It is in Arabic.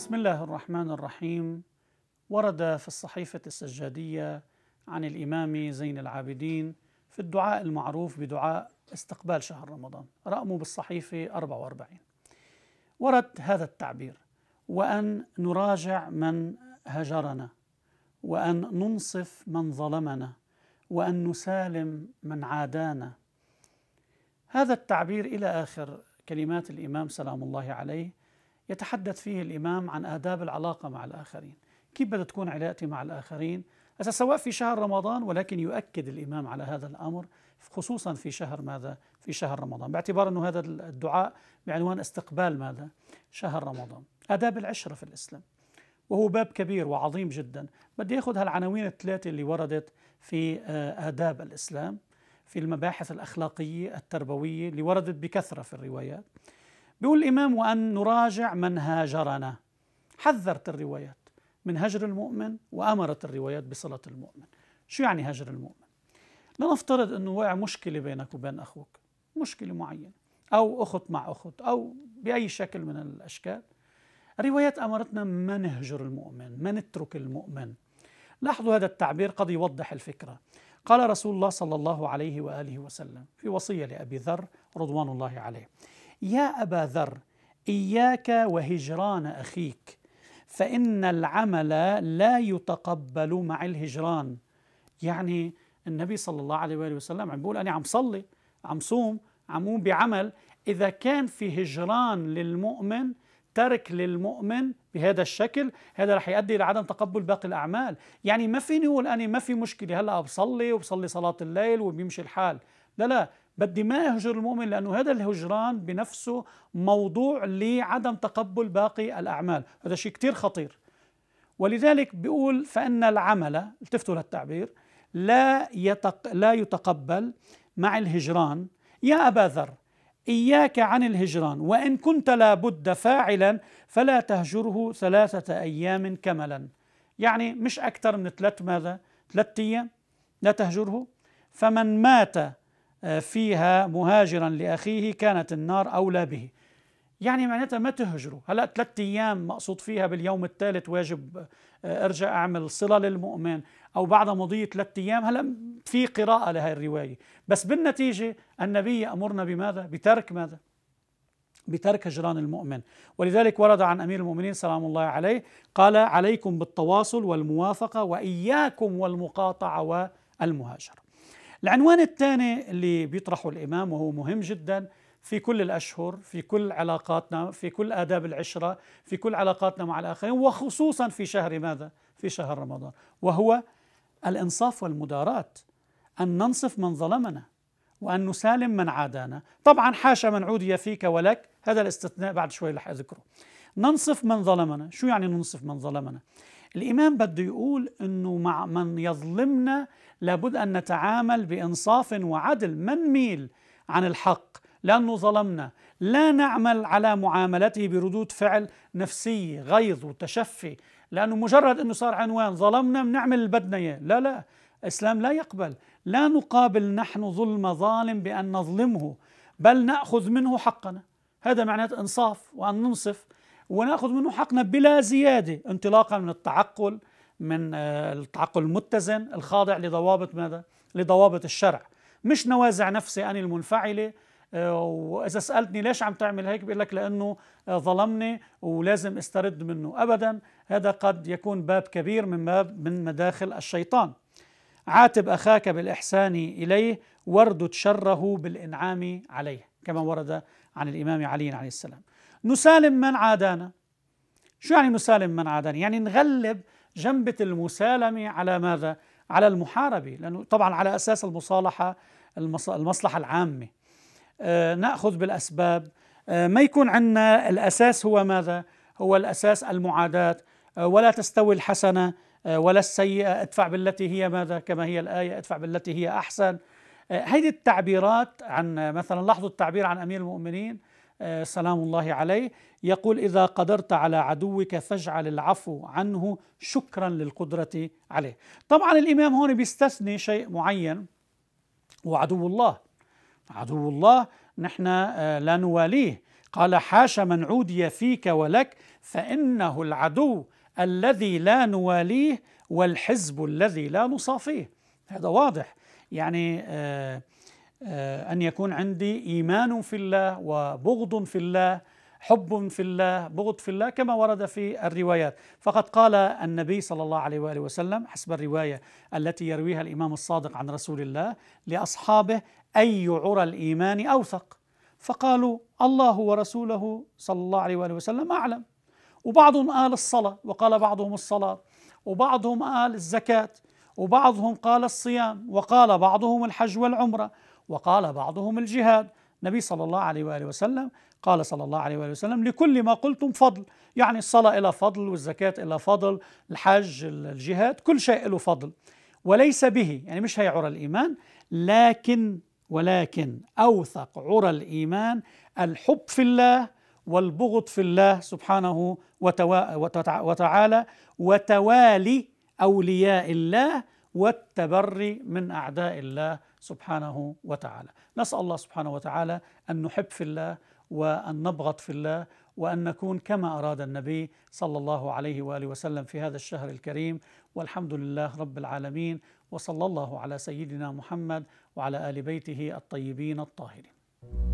بسم الله الرحمن الرحيم ورد في الصحيفة السجادية عن الإمام زين العابدين في الدعاء المعروف بدعاء استقبال شهر رمضان رقمه بالصحيفة 44 ورد هذا التعبير وأن نراجع من هجرنا وأن ننصف من ظلمنا وأن نسالم من عادانا هذا التعبير إلى آخر كلمات الإمام سلام الله عليه يتحدث فيه الإمام عن آداب العلاقة مع الآخرين كيف بدها تكون علاقتي مع الآخرين هذا سواء في شهر رمضان ولكن يؤكد الإمام على هذا الأمر خصوصا في شهر ماذا في شهر رمضان باعتبار أنه هذا الدعاء بعنوان استقبال ماذا شهر رمضان آداب العشرة في الإسلام وهو باب كبير وعظيم جدا بدي أخذ هالعناوين الثلاثة اللي وردت في آه، آداب الإسلام في المباحث الأخلاقية التربوية اللي وردت بكثرة في الروايات بيقول الإمام وأن نراجع من هاجرنا حذرت الروايات من هجر المؤمن وأمرت الروايات بصلة المؤمن شو يعني هجر المؤمن؟ لنفترض أنه وقع مشكلة بينك وبين أخوك مشكلة معينة أو أخت مع أخت أو بأي شكل من الأشكال الروايات أمرتنا ما نهجر المؤمن ما نترك المؤمن لاحظوا هذا التعبير قد يوضح الفكرة قال رسول الله صلى الله عليه وآله وسلم في وصية لأبي ذر رضوان الله عليه يا ابا ذر اياك وهجران اخيك فان العمل لا يتقبل مع الهجران يعني النبي صلى الله عليه واله وسلم عم بيقول انا عم صلي عم صوم عم قوم بعمل اذا كان في هجران للمؤمن ترك للمؤمن بهذا الشكل هذا رح يؤدي الى عدم تقبل باقي الاعمال يعني ما فيني اقول انا ما في مشكله هلا بصلي وبصلي صلاه الليل وبيمشي الحال لا لا بدي ما يهجر المؤمن لأنه هذا الهجران بنفسه موضوع لعدم تقبل باقي الأعمال هذا شيء كثير خطير ولذلك بيقول فإن العمل التفتوا للتعبير لا, يتق لا يتقبل مع الهجران يا أبا ذر إياك عن الهجران وإن كنت لابد فاعلا فلا تهجره ثلاثة أيام كملا يعني مش أكثر من ثلاث ماذا ثلاث أيام لا تهجره فمن مات فيها مهاجرا لأخيه كانت النار أولى به يعني معناتها ما تهجروا هلا ثلاث ايام مقصود فيها باليوم الثالث واجب آه، ارجع اعمل صله للمؤمن او بعد مضي ثلاث ايام هلا في قراءه لهي الروايه بس بالنتيجه النبي يامرنا بماذا بترك ماذا بترك هجران المؤمن ولذلك ورد عن امير المؤمنين سلام الله عليه قال عليكم بالتواصل والموافقه واياكم والمقاطعه والمهاجره العنوان الثاني اللي بيطرحه الإمام وهو مهم جدا في كل الأشهر في كل علاقاتنا في كل آداب العشرة في كل علاقاتنا مع الآخرين وخصوصا في شهر ماذا؟ في شهر رمضان وهو الإنصاف والمداراة أن ننصف من ظلمنا وأن نسالم من عادانا طبعا حاشا من عودي فيك ولك هذا الاستثناء بعد شوي رح أذكره ننصف من ظلمنا شو يعني ننصف من ظلمنا الإمام بده يقول أنه مع من يظلمنا لابد أن نتعامل بإنصاف وعدل ما نميل عن الحق لأنه ظلمنا لا نعمل على معاملته بردود فعل نفسية غيظ وتشفي لأنه مجرد أنه صار عنوان ظلمنا بنعمل اللي بدنا إياه لا لا الإسلام لا يقبل لا نقابل نحن ظلم ظالم بأن نظلمه بل نأخذ منه حقنا هذا معناه إنصاف وأن ننصف وناخذ منه حقنا بلا زياده انطلاقا من التعقل من آه، التعقل المتزن الخاضع لضوابط ماذا؟ لضوابط الشرع مش نوازع نفسي أنا المنفعلة آه، وإذا سألتني ليش عم تعمل هيك بقول لك لأنه آه، ظلمني ولازم استرد منه أبدا هذا قد يكون باب كبير من باب من مداخل الشيطان عاتب أخاك بالإحسان إليه واردد شره بالإنعام عليه كما ورد عن الإمام علي عليه السلام نسالم من عادانا شو يعني نسالم من عادانا يعني نغلب جنبة المسالمة على ماذا على المحاربة لأنه طبعا على أساس المصالحة المصلحة العامة آه، نأخذ بالأسباب آه، ما يكون عندنا الأساس هو ماذا هو الأساس المعاداة آه، ولا تستوي الحسنة ولا السيئة ادفع بالتي هي ماذا كما هي الآية ادفع بالتي هي أحسن هذه التعبيرات عن مثلا لاحظوا التعبير عن أمير المؤمنين آه، سلام الله عليه يقول إذا قدرت على عدوك فاجعل العفو عنه شكرا للقدرة عليه طبعا الإمام هون بيستثني شيء معين وعدو الله عدو الله نحن آه، لا نواليه قال حاش من عودي فيك ولك فإنه العدو الذي لا نواليه والحزب الذي لا نصافيه هذا واضح يعني آه آه، أن يكون عندي إيمان في الله وبغض في الله حب في الله بغض في الله كما ورد في الروايات فقد قال النبي صلى الله عليه وآله وسلم حسب الرواية التي يرويها الإمام الصادق عن رسول الله لأصحابه أي عرى الإيمان أوثق فقالوا الله ورسوله صلى الله عليه وآله وسلم أعلم وبعضهم قال الصلاة وقال بعضهم الصلاة وبعضهم قال الزكاة وبعضهم قال الصيام وقال بعضهم الحج والعمرة وقال بعضهم الجهاد النبي صلى الله عليه وآله وسلم قال صلى الله عليه وآله وسلم لكل ما قلتم فضل يعني الصلاة إلى فضل والزكاة إلى فضل الحج الجهاد كل شيء له فضل وليس به يعني مش هي عرى الإيمان لكن ولكن أوثق عرى الإيمان الحب في الله والبغض في الله سبحانه وتعالى وتوالي أولياء الله والتبري من أعداء الله سبحانه وتعالى نسأل الله سبحانه وتعالى أن نحب في الله وأن نبغض في الله وأن نكون كما أراد النبي صلى الله عليه وآله وسلم في هذا الشهر الكريم والحمد لله رب العالمين وصلى الله على سيدنا محمد وعلى آل بيته الطيبين الطاهرين